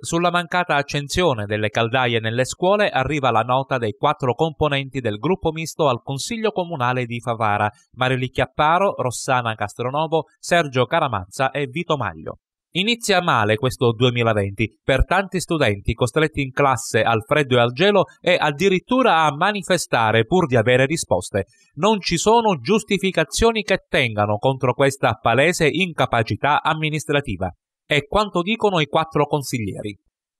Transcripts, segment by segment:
Sulla mancata accensione delle caldaie nelle scuole arriva la nota dei quattro componenti del gruppo misto al Consiglio Comunale di Favara, Marili Chiapparo, Rossana Castronovo, Sergio Caramazza e Vito Maglio. Inizia male questo 2020 per tanti studenti costretti in classe al freddo e al gelo e addirittura a manifestare pur di avere risposte. Non ci sono giustificazioni che tengano contro questa palese incapacità amministrativa. È quanto dicono i quattro consiglieri.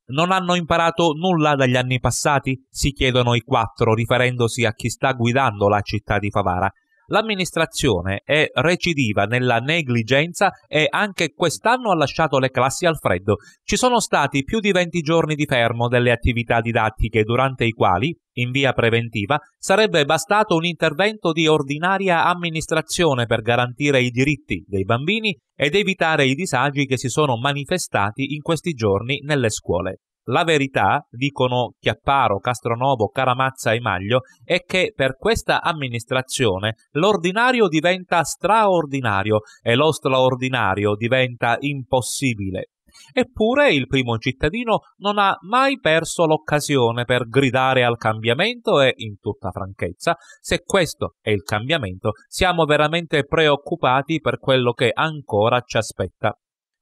Non hanno imparato nulla dagli anni passati? si chiedono i quattro, riferendosi a chi sta guidando la città di Favara, L'amministrazione è recidiva nella negligenza e anche quest'anno ha lasciato le classi al freddo. Ci sono stati più di 20 giorni di fermo delle attività didattiche durante i quali, in via preventiva, sarebbe bastato un intervento di ordinaria amministrazione per garantire i diritti dei bambini ed evitare i disagi che si sono manifestati in questi giorni nelle scuole. La verità, dicono Chiapparo, Castronovo, Caramazza e Maglio, è che per questa amministrazione l'ordinario diventa straordinario e lo straordinario diventa impossibile. Eppure il primo cittadino non ha mai perso l'occasione per gridare al cambiamento e, in tutta franchezza, se questo è il cambiamento, siamo veramente preoccupati per quello che ancora ci aspetta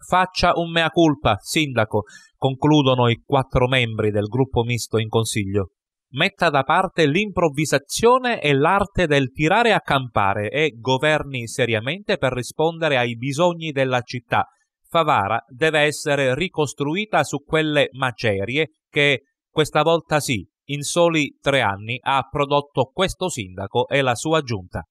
faccia un mea culpa, sindaco, concludono i quattro membri del gruppo misto in consiglio. Metta da parte l'improvvisazione e l'arte del tirare a campare e governi seriamente per rispondere ai bisogni della città. Favara deve essere ricostruita su quelle macerie che, questa volta sì, in soli tre anni ha prodotto questo sindaco e la sua giunta.